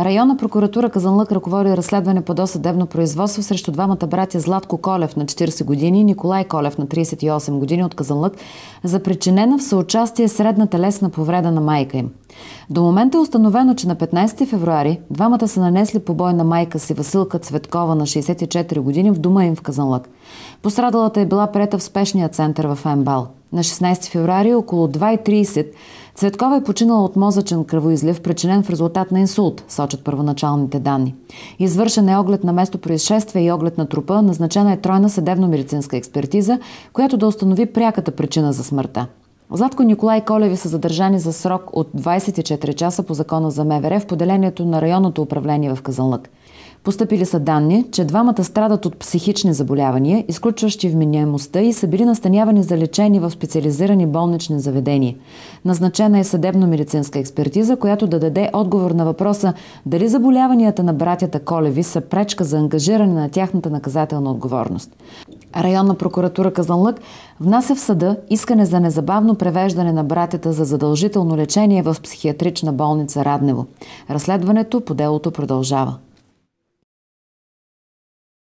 Районна прокуратура Казанлък ръководи разследване по досъдебно производство срещу двамата братя Златко Колев на 40 години и Николай Колев на 38 години от Казанлък за причинена в съучастие средна телесна повреда на майка им. До момента е установено, че на 15 февруари двамата са нанесли побой на майка си Василка Цветкова на 64 години в дома им в Казанлък. Пострадалата е била прета в спешния център в Ембал. На 16 феврари около 2.30 Цветкова е починала от мозъчен кръвоизлив, причинен в резултат на инсулт, сочат първоначалните данни. Извършен е оглед на место происшествие и оглед на трупа, назначена е тройна съдебно-медицинска експертиза, която да установи пряката причина за смъртта. Златко Николай Колеви са задържани за срок от 24 часа по закона за МВР в поделението на районното управление в Казанлък. Постъпили са данни, че двамата страдат от психични заболявания, изключващи вменяемостта и са били настанявани за лечение в специализирани болнични заведения. Назначена е съдебно-медицинска експертиза, която да даде отговор на въпроса дали заболяванията на братята Колеви са пречка за ангажиране на тяхната наказателна отговорност. Районна прокуратура Казанлък внася в съда искане за незабавно превеждане на братята за задължително лечение в психиатрична болница Раднево. Разследването по делото продължава.